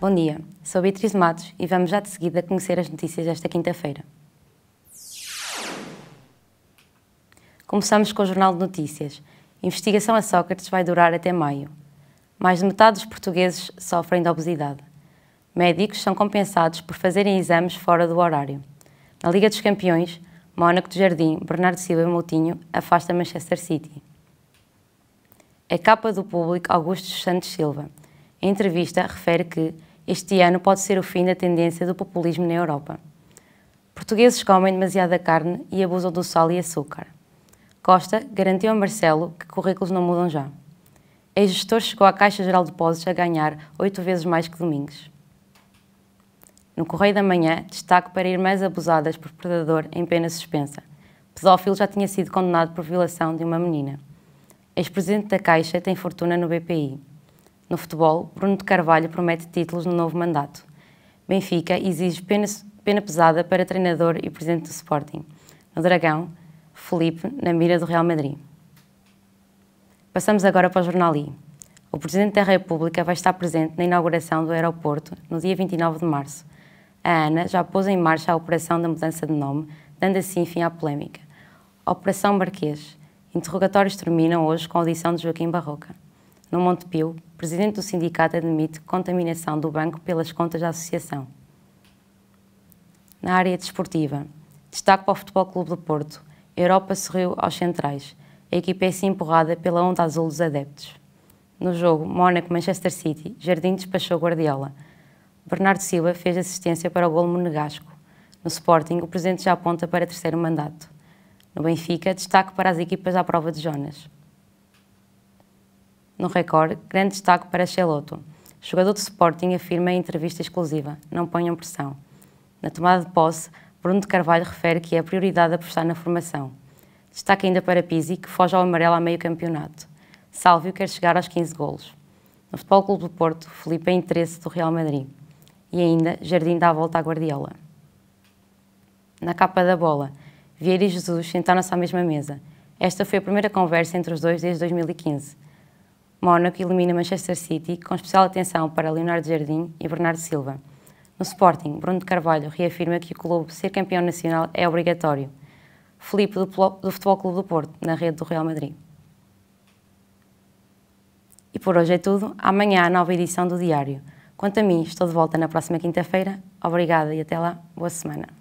Bom dia, sou Beatriz Matos e vamos já de seguida conhecer as notícias desta quinta-feira. Começamos com o Jornal de Notícias. Investigação a Sócrates vai durar até maio. Mais de metade dos portugueses sofrem de obesidade. Médicos são compensados por fazerem exames fora do horário. Na Liga dos Campeões, Mónaco do Jardim, Bernardo Silva e Moutinho afasta Manchester City. É capa do público Augusto Santos Silva. A entrevista refere que este ano pode ser o fim da tendência do populismo na Europa. Portugueses comem demasiada carne e abusam do sal e açúcar. Costa garantiu a Marcelo que currículos não mudam já. Ex-gestor chegou à Caixa Geral de Depósitos a ganhar oito vezes mais que Domingos. No Correio da Manhã, destaque para irmãs abusadas por predador em pena suspensa. Pedófilo já tinha sido condenado por violação de uma menina. Ex-presidente da Caixa tem fortuna no BPI. No futebol, Bruno de Carvalho promete títulos no novo mandato. Benfica exige pena, pena pesada para treinador e presidente do Sporting. No Dragão, Felipe na mira do Real Madrid. Passamos agora para o jornalismo. O Presidente da República vai estar presente na inauguração do aeroporto no dia 29 de março. A ANA já pôs em marcha a operação da mudança de nome, dando assim fim à polémica. Operação Marquês. Interrogatórios terminam hoje com a audição de Joaquim Barroca. No Montepio, o presidente do sindicato admite contaminação do banco pelas contas da associação. Na área desportiva, destaque para o Futebol Clube do Porto. Europa sorriu aos centrais. A equipa é se assim empurrada pela onda azul dos adeptos. No jogo Mónaco-Manchester City, Jardim despachou Guardiola. Bernardo Silva fez assistência para o golo monegasco. No Sporting, o presidente já aponta para terceiro mandato. No Benfica, destaque para as equipas à prova de Jonas. No Record, grande destaque para Xeloto. Jogador de Sporting afirma em entrevista exclusiva, não ponham pressão. Na tomada de posse, Bruno de Carvalho refere que é a prioridade apostar na formação. Destaque ainda para Pizzi, que foge ao amarelo a meio campeonato. Sálvio quer chegar aos 15 golos. No Futebol Clube do Porto, Felipe é interesse do Real Madrid. E ainda, Jardim dá a volta à Guardiola. Na capa da bola, Vieira e Jesus sentaram-se à mesma mesa. Esta foi a primeira conversa entre os dois desde 2015. Mónaco elimina Manchester City, com especial atenção para Leonardo Jardim e Bernardo Silva. No Sporting, Bruno de Carvalho reafirma que o clube ser campeão nacional é obrigatório. Felipe do, do Futebol Clube do Porto, na rede do Real Madrid. E por hoje é tudo. Amanhã há nova edição do Diário. Quanto a mim, estou de volta na próxima quinta-feira. Obrigada e até lá. Boa semana.